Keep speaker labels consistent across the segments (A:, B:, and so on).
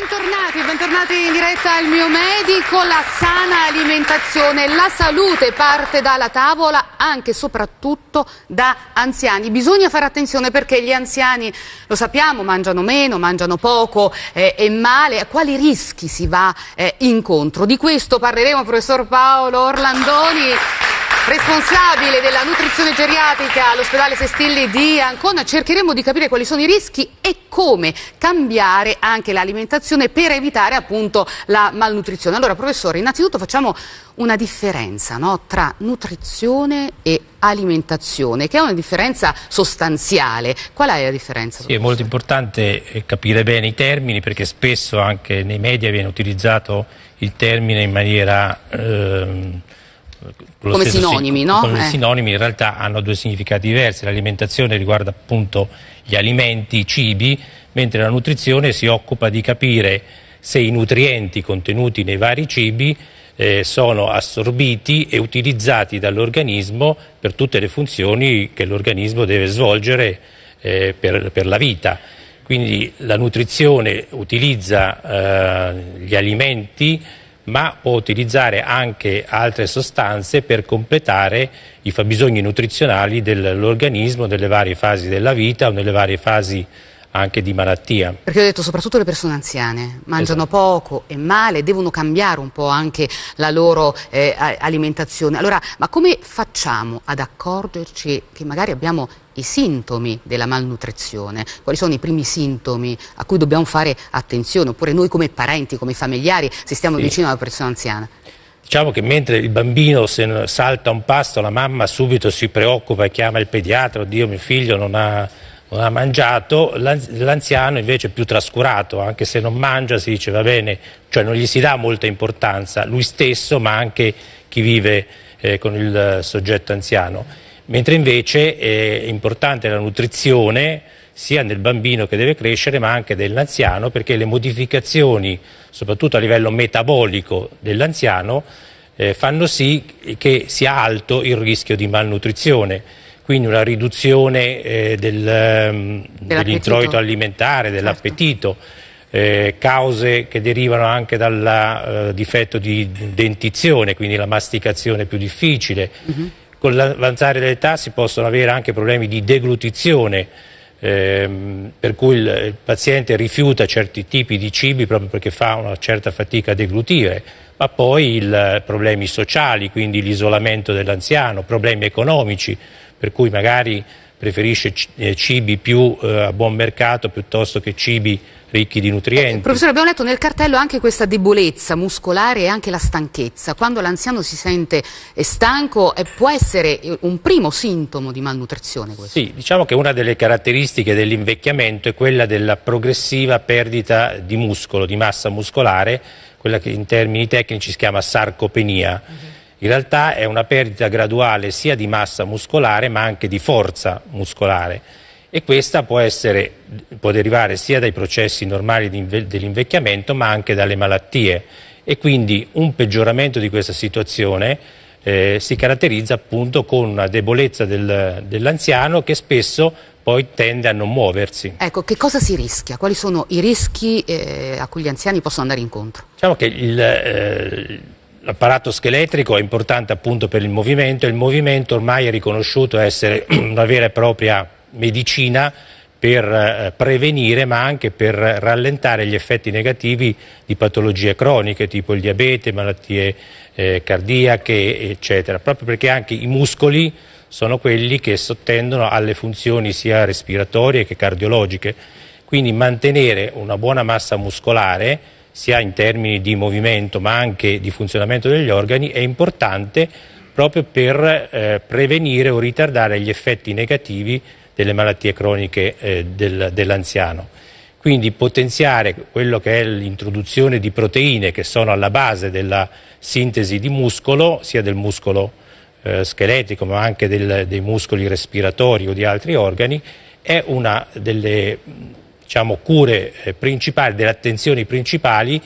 A: bentornati, bentornati in diretta al mio medico, la sana alimentazione, la salute parte dalla tavola anche e soprattutto da anziani. Bisogna fare attenzione perché gli anziani, lo sappiamo, mangiano meno, mangiano poco eh, e male, a quali rischi si va eh, incontro? Di questo parleremo professor Paolo Orlandoni responsabile della nutrizione geriatrica all'ospedale Sestilli di Ancona. Cercheremo di capire quali sono i rischi e come cambiare anche l'alimentazione per evitare appunto la malnutrizione. Allora, professore, innanzitutto facciamo una differenza no, tra nutrizione e alimentazione, che è una differenza sostanziale. Qual è la differenza? Sì,
B: è molto importante eh, capire bene i termini perché spesso anche nei media viene utilizzato il termine in maniera... Ehm, come sinonimi, no? Come eh. sinonimi in realtà hanno due significati diversi. L'alimentazione riguarda appunto gli alimenti, i cibi, mentre la nutrizione si occupa di capire se i nutrienti contenuti nei vari cibi eh, sono assorbiti e utilizzati dall'organismo per tutte le funzioni che l'organismo deve svolgere eh, per, per, la vita. Quindi la nutrizione utilizza eh, gli alimenti ma può utilizzare anche altre sostanze per completare i fabbisogni nutrizionali dell'organismo nelle varie fasi della vita o nelle varie fasi anche di malattia.
A: Perché ho detto soprattutto le persone anziane, mangiano esatto. poco e male, devono cambiare un po' anche la loro eh, alimentazione. Allora, ma come facciamo ad accorgerci che magari abbiamo i sintomi della malnutrizione, quali sono i primi sintomi a cui dobbiamo fare attenzione, oppure noi come parenti, come familiari, se stiamo sì. vicino alla persona anziana.
B: Diciamo che mentre il bambino se salta un pasto, la mamma subito si preoccupa e chiama il pediatra, oddio mio figlio non ha, non ha mangiato, l'anziano invece è più trascurato, anche se non mangia si dice va bene, cioè non gli si dà molta importanza, lui stesso ma anche chi vive eh, con il soggetto anziano mentre invece è importante la nutrizione sia nel bambino che deve crescere ma anche dell'anziano perché le modificazioni soprattutto a livello metabolico dell'anziano eh, fanno sì che sia alto il rischio di malnutrizione quindi una riduzione eh, del, ehm, dell'introito alimentare, dell'appetito certo. eh, cause che derivano anche dal eh, difetto di dentizione, quindi la masticazione più difficile, uh mm-hmm. -huh con l'avanzare dell'età si possono avere anche problemi di deglutizione, ehm, per cui il, il, paziente rifiuta certi tipi di cibi proprio perché fa una certa fatica a deglutire, ma poi il, problemi sociali, quindi l'isolamento dell'anziano, problemi economici, per cui magari preferisce eh, cibi più eh, a buon mercato piuttosto che cibi ricchi di nutrienti. Eh,
A: professore, abbiamo letto nel cartello anche questa debolezza muscolare e anche la stanchezza. Quando l'anziano si sente stanco può essere un primo sintomo di malnutrizione
B: questo. Sì, diciamo che una delle caratteristiche dell'invecchiamento è quella della progressiva perdita di muscolo, di massa muscolare, quella che in termini tecnici si chiama sarcopenia. Uh mhm. -huh in realtà è una perdita graduale sia di massa muscolare ma anche di forza muscolare e questa può, essere, può derivare sia dai processi normali dell'invecchiamento ma anche dalle malattie e quindi un peggioramento di questa situazione eh, si caratterizza appunto con una debolezza del, dell'anziano che spesso poi tende a non muoversi.
A: Ecco, che cosa si rischia? Quali sono i rischi eh, a cui gli anziani possono andare incontro?
B: Diciamo che il, eh, l'apparato scheletrico è importante appunto per il movimento e il movimento ormai è riconosciuto essere una vera e propria medicina per eh, prevenire ma anche per rallentare gli effetti negativi di patologie croniche tipo il diabete, malattie eh, cardiache eccetera, proprio perché anche i muscoli sono quelli che sottendono alle funzioni sia respiratorie che cardiologiche, quindi mantenere una buona massa muscolare sia in termini di movimento ma anche di funzionamento degli organi è importante proprio per eh, prevenire o ritardare gli effetti negativi delle malattie croniche eh, del, dell'anziano. Quindi potenziare quello che è l'introduzione di proteine che sono alla base della sintesi di muscolo, sia del muscolo eh, scheletico ma anche del, dei muscoli respiratori o di altri organi, è una delle diciamo, cure eh, principali, delle attenzioni principali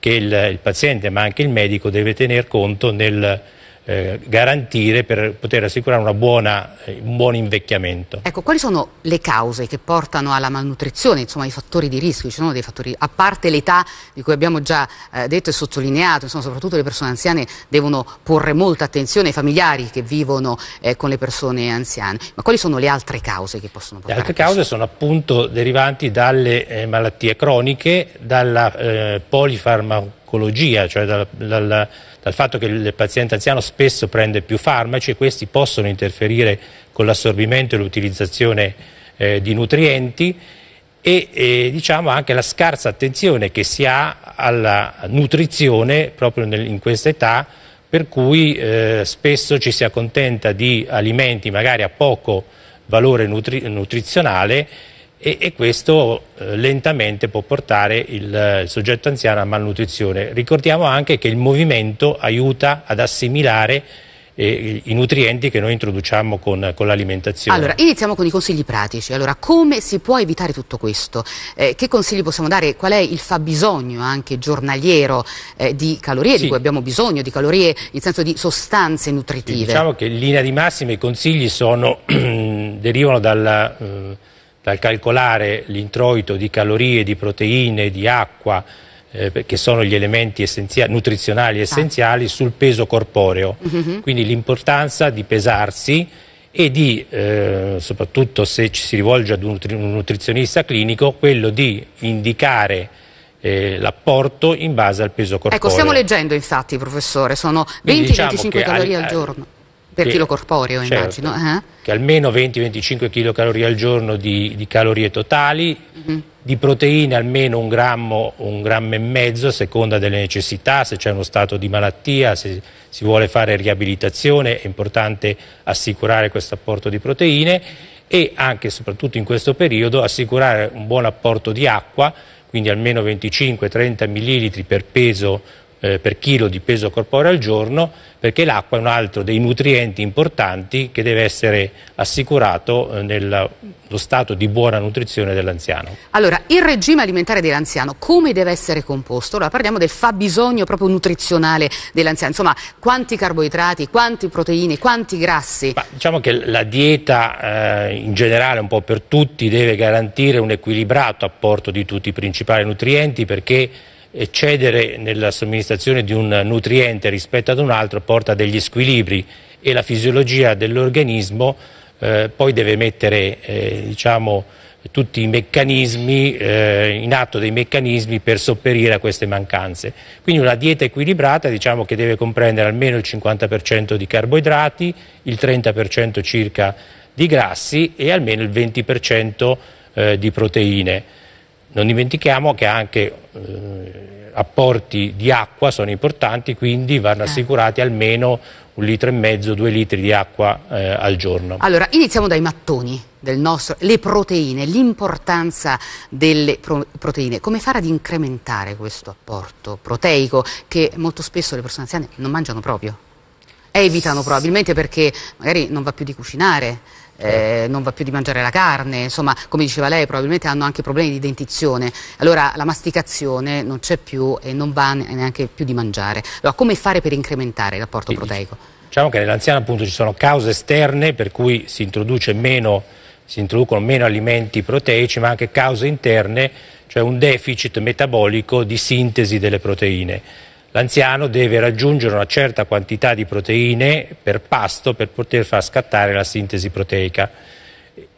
B: che il, il paziente ma anche il medico deve tener conto nel eh, garantire per poter assicurare buona, eh, un buon invecchiamento.
A: Ecco, quali sono le cause che portano alla malnutrizione, insomma i fattori di rischio? Ci sono dei fattori, a parte l'età di cui abbiamo già eh, detto e sottolineato, insomma, soprattutto le persone anziane devono porre molta attenzione ai familiari che vivono eh, con le persone anziane, ma quali sono le altre cause che possono portare? Le altre
B: cause sono appunto derivanti dalle eh, malattie croniche, dalla polifarmacologia, cioè dalla, dalla dal fatto che il paziente anziano spesso prende più farmaci e questi possono interferire con l'assorbimento e l'utilizzazione eh, di nutrienti e, e diciamo anche la scarsa attenzione che si ha alla nutrizione proprio nel, in questa età per cui eh, spesso ci si accontenta di alimenti magari a poco valore nutri nutrizionale e, e questo eh, lentamente può portare il, eh, il soggetto anziano a malnutrizione. Ricordiamo anche che il movimento aiuta ad assimilare eh, i nutrienti che noi introduciamo con, con l'alimentazione. Allora,
A: iniziamo con i consigli pratici. Allora, come si può evitare tutto questo? Eh, che consigli possiamo dare? Qual è il fabbisogno anche giornaliero eh, di calorie sì. di cui abbiamo bisogno, di calorie in senso di sostanze nutritive? Sì, diciamo
B: che in linea di massima i consigli sono, derivano dalla... Eh, dal calcolare l'introito di calorie, di proteine, di acqua, eh, che sono gli elementi essenziali, nutrizionali essenziali, sul peso corporeo. Mm-hmm. Quindi l'importanza di pesarsi e di, eh, soprattutto se ci si rivolge ad un, nutrizionista clinico, quello di indicare eh, l'apporto in base al peso corporeo. Ecco, stiamo
A: leggendo infatti, professore, sono 20-25 diciamo calorie al giorno per chilo corporeo certo, immagino. Eh?
B: Che almeno 20-25 kcal al giorno di, di calorie totali, uh mhm. -huh. di proteine almeno un grammo, un grammo e mezzo a seconda delle necessità, se c'è uno stato di malattia, se si vuole fare riabilitazione è importante assicurare questo apporto di proteine e anche e soprattutto in questo periodo assicurare un buon apporto di acqua, quindi almeno 25-30 millilitri per peso eh, per chilo di peso corporeo al giorno, perché l'acqua è un altro dei nutrienti importanti che deve essere assicurato eh, nello stato di buona nutrizione dell'anziano.
A: Allora, il regime alimentare dell'anziano come deve essere composto? Allora, parliamo del fabbisogno proprio nutrizionale dell'anziano, insomma, quanti carboidrati, quante proteine, quanti grassi? Ma,
B: diciamo che la dieta eh, in generale, un po' per tutti, deve garantire un equilibrato apporto di tutti i principali nutrienti perché cedere nella somministrazione di un nutriente rispetto ad un altro porta a degli squilibri e la fisiologia dell'organismo eh, poi deve mettere eh, diciamo, tutti i meccanismi, eh, in atto dei meccanismi per sopperire a queste mancanze. Quindi una dieta equilibrata diciamo che deve comprendere almeno il 50% di carboidrati, il 30% circa di grassi e almeno il 20% eh, di proteine. Non dimentichiamo che anche eh, apporti di acqua sono importanti, quindi vanno eh. assicurati almeno un litro e mezzo, due litri di acqua eh, al giorno. Allora,
A: iniziamo dai mattoni del nostro, le proteine, l'importanza delle pro proteine. Come fare ad incrementare questo apporto proteico che molto spesso le persone anziane non mangiano proprio? Evitano probabilmente perché magari non va più di cucinare eh. eh, non va più di mangiare la carne, insomma come diceva lei probabilmente hanno anche problemi di dentizione, allora la masticazione non c'è più e non va neanche più di mangiare. Allora come fare per incrementare l'apporto sì, proteico?
B: Diciamo che nell'anziano appunto ci sono cause esterne per cui si, meno, si introducono meno alimenti proteici ma anche cause interne, cioè un deficit metabolico di sintesi delle proteine L'anziano deve raggiungere una certa quantità di proteine per pasto per poter far scattare la sintesi proteica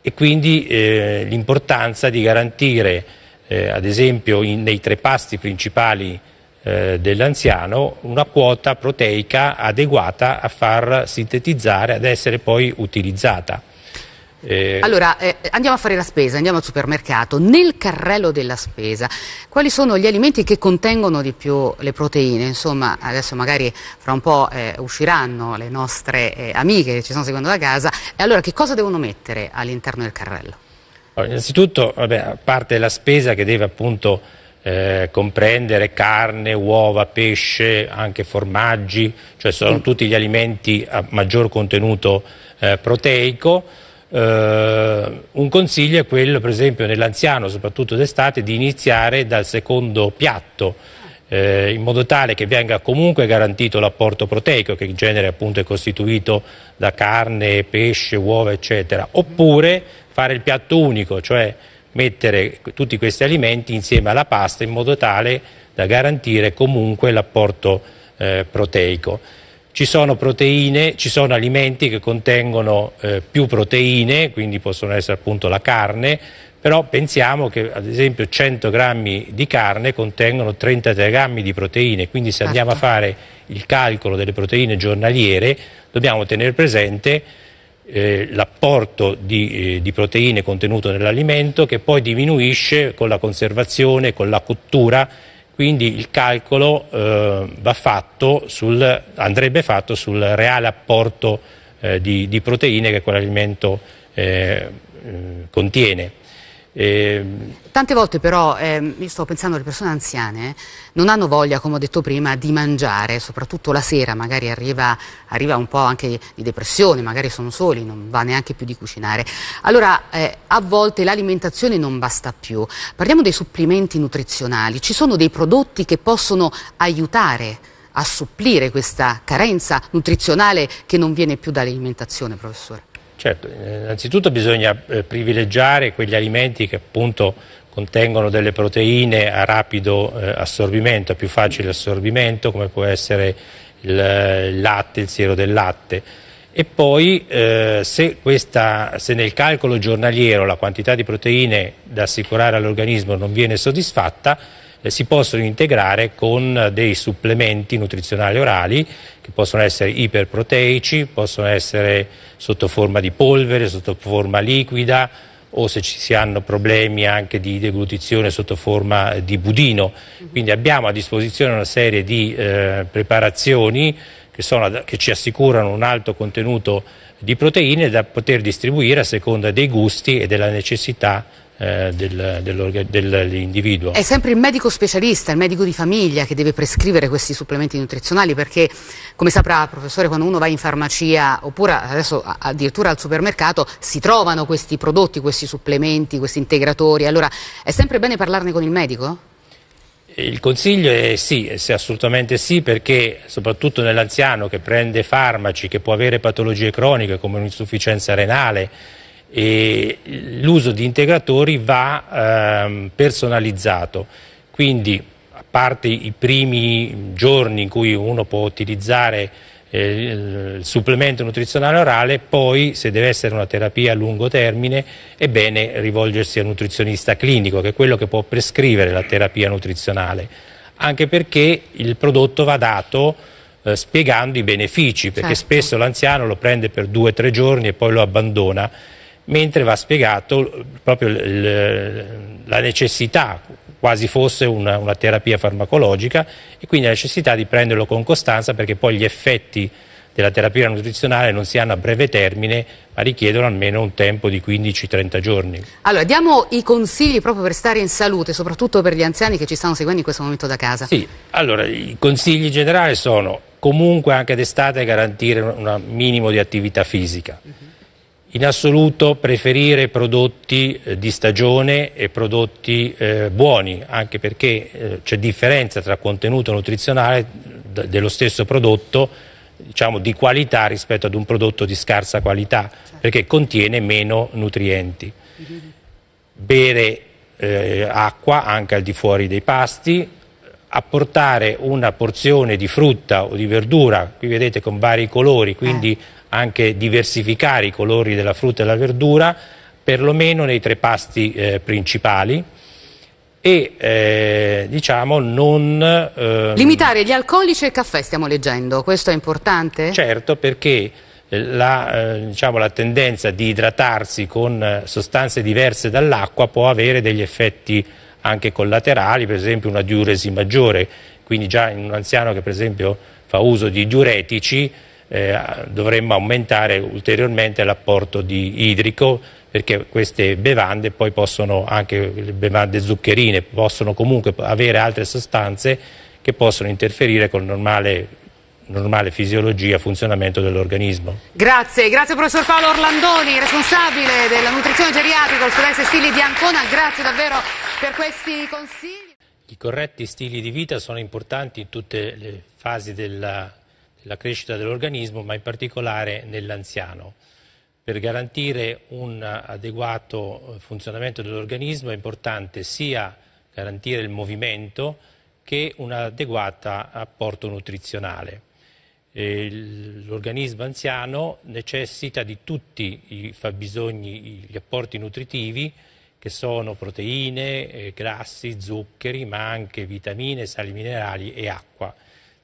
B: e quindi eh, l'importanza di garantire eh, ad esempio in, nei tre pasti principali eh, dell'anziano una quota proteica adeguata a far sintetizzare, ad essere poi utilizzata. E... Eh, allora,
A: eh, andiamo a fare la spesa, andiamo al supermercato. Nel carrello della spesa, quali sono gli alimenti che contengono di più le proteine? Insomma, adesso magari fra un po' eh, usciranno le nostre eh, amiche che ci stanno seguendo da casa. E allora, che cosa devono mettere all'interno del carrello?
B: Allora, innanzitutto, vabbè, a parte la spesa che deve appunto eh, comprendere carne, uova, pesce, anche formaggi, cioè sono mm. tutti gli alimenti a maggior contenuto eh, proteico. Eh, un consiglio è quello, per esempio, nell'anziano, soprattutto d'estate, di iniziare dal secondo piatto. Eh, in modo tale che venga comunque garantito l'apporto proteico che in genere appunto è costituito da carne, pesce, uova eccetera oppure fare il piatto unico cioè mettere tutti questi alimenti insieme alla pasta in modo tale da garantire comunque l'apporto eh, proteico. Ci sono proteine, ci sono alimenti che contengono eh, più proteine, quindi possono essere appunto la carne, però pensiamo che ad esempio 100 grammi di carne contengono 33 grammi di proteine, quindi se andiamo a certo. fare il calcolo delle proteine giornaliere dobbiamo tenere presente eh, l'apporto di, eh, di, proteine contenuto nell'alimento che poi diminuisce con la conservazione, con la cottura quindi il calcolo eh, fatto sul, andrebbe fatto sul reale apporto eh, di, di, proteine che quell'alimento eh, eh, contiene. E... Ehm,
A: Tante volte però, eh, io sto pensando alle persone anziane, non hanno voglia, come ho detto prima, di mangiare, soprattutto la sera, magari arriva, arriva un po' anche di depressione, magari sono soli, non va neanche più di cucinare. Allora, eh, a volte l'alimentazione non basta più. Parliamo dei supplementi nutrizionali, ci sono dei prodotti che possono aiutare a supplire questa carenza nutrizionale che non viene più dall'alimentazione, professore?
B: Certo, innanzitutto eh, bisogna eh, privilegiare quegli alimenti che appunto contengono delle proteine a rapido eh, assorbimento, a più facile assorbimento, come può essere il latte, il siero del latte. E poi eh, se, questa, se, nel calcolo giornaliero la quantità di proteine da assicurare all'organismo non viene soddisfatta, eh, si possono integrare con eh, dei supplementi nutrizionali orali che possono essere iperproteici, possono essere sotto forma di polvere, sotto forma liquida o se ci si hanno problemi anche di deglutizione sotto forma eh, di budino. Mhm. Quindi abbiamo a disposizione una serie di eh, preparazioni che, sono, che ci assicurano un alto contenuto di proteine da poter distribuire a seconda dei gusti e della necessità eh, del, dell'individuo. È
A: sempre il medico specialista, il medico di famiglia che deve prescrivere questi supplementi nutrizionali perché, come saprà, professore, quando uno va in farmacia oppure adesso addirittura al supermercato si trovano questi prodotti, questi supplementi, questi integratori. Allora, è sempre bene parlarne con il medico?
B: Il consiglio è sì, è assolutamente sì, perché soprattutto nell'anziano che prende farmaci, che può avere patologie croniche come un'insufficienza renale, e l'uso di integratori va ehm, personalizzato, quindi a parte i primi giorni in cui uno può utilizzare eh, il supplemento nutrizionale orale, poi se deve essere una terapia a lungo termine è bene rivolgersi al nutrizionista clinico che è quello che può prescrivere la terapia nutrizionale, anche perché il prodotto va dato eh, spiegando i benefici, perché certo. spesso l'anziano lo prende per due o tre giorni e poi lo abbandona mentre va spiegato proprio la necessità, quasi fosse una, una, terapia farmacologica, e quindi la necessità di prenderlo con costanza perché poi gli effetti della terapia nutrizionale non si hanno a breve termine, ma richiedono almeno un tempo di 15-30 giorni.
A: Allora, diamo i consigli proprio per stare in salute, soprattutto per gli anziani che ci stanno seguendo in questo momento da casa. Sì,
B: allora, i consigli generali sono comunque anche d'estate garantire un minimo di attività fisica. Uh mhm. -huh in assoluto preferire prodotti eh, di stagione e prodotti eh, buoni, anche perché eh, c'è differenza tra contenuto nutrizionale dello stesso prodotto diciamo, di qualità rispetto ad un prodotto di scarsa qualità, perché contiene meno nutrienti. Bere eh, acqua anche al di fuori dei pasti, apportare una porzione di frutta o di verdura, qui vedete con vari colori, quindi eh anche diversificare i colori della frutta e della verdura, perlomeno nei tre pasti eh, principali e eh, diciamo non... Ehm... Limitare
A: gli alcolici e il caffè stiamo leggendo, questo è importante?
B: Certo perché eh, la, eh, diciamo, la tendenza di idratarsi con eh, sostanze diverse dall'acqua può avere degli effetti anche collaterali, per esempio una diuresi maggiore, quindi già in un anziano che per esempio fa uso di diuretici eh, dovremmo aumentare ulteriormente l'apporto di idrico perché queste bevande poi possono, anche le bevande zuccherine, possono comunque avere altre sostanze che possono interferire con il normale normale fisiologia, funzionamento dell'organismo.
A: Grazie, grazie professor Paolo Orlandoni, responsabile della nutrizione geriatrica al all'ospedale Stili di Ancona, grazie davvero per questi consigli.
B: I corretti stili di vita sono importanti in tutte le fasi della la crescita dell'organismo, ma in particolare nell'anziano. Per garantire un adeguato eh, funzionamento dell'organismo è importante sia garantire il movimento che un adeguato apporto nutrizionale. Eh, l'organismo anziano necessita di tutti i fabbisogni, gli apporti nutritivi che sono proteine, eh, grassi, zuccheri, ma anche vitamine, sali minerali e acqua.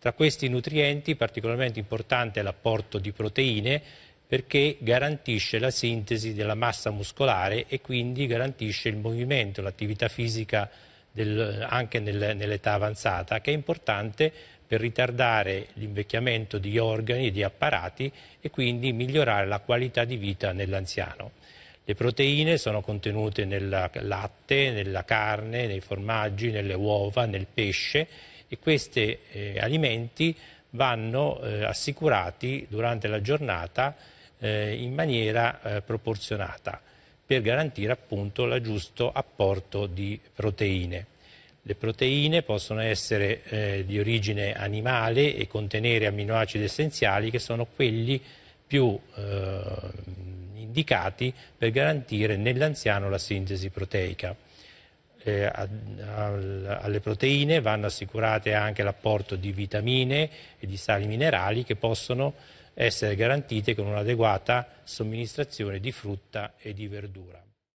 B: Tra questi nutrienti particolarmente importante è l'apporto di proteine perché garantisce la sintesi della massa muscolare e quindi garantisce il movimento, l'attività fisica del, anche nel, nell'età avanzata, che è importante per ritardare l'invecchiamento di organi e di apparati e quindi migliorare la qualità di vita nell'anziano. Le proteine sono contenute nel latte, nella carne, nei formaggi, nelle uova, nel pesce e questi eh, alimenti vanno eh, assicurati durante la giornata eh, in maniera eh, proporzionata per garantire appunto il giusto apporto di proteine. Le proteine possono essere eh, di origine animale e contenere amminoacidi essenziali che sono quelli più eh, indicati per garantire nell'anziano la sintesi proteica eh, a, a, alle proteine, vanno assicurate anche l'apporto di vitamine e di sali minerali che possono essere garantite con un'adeguata somministrazione di frutta e di verdura.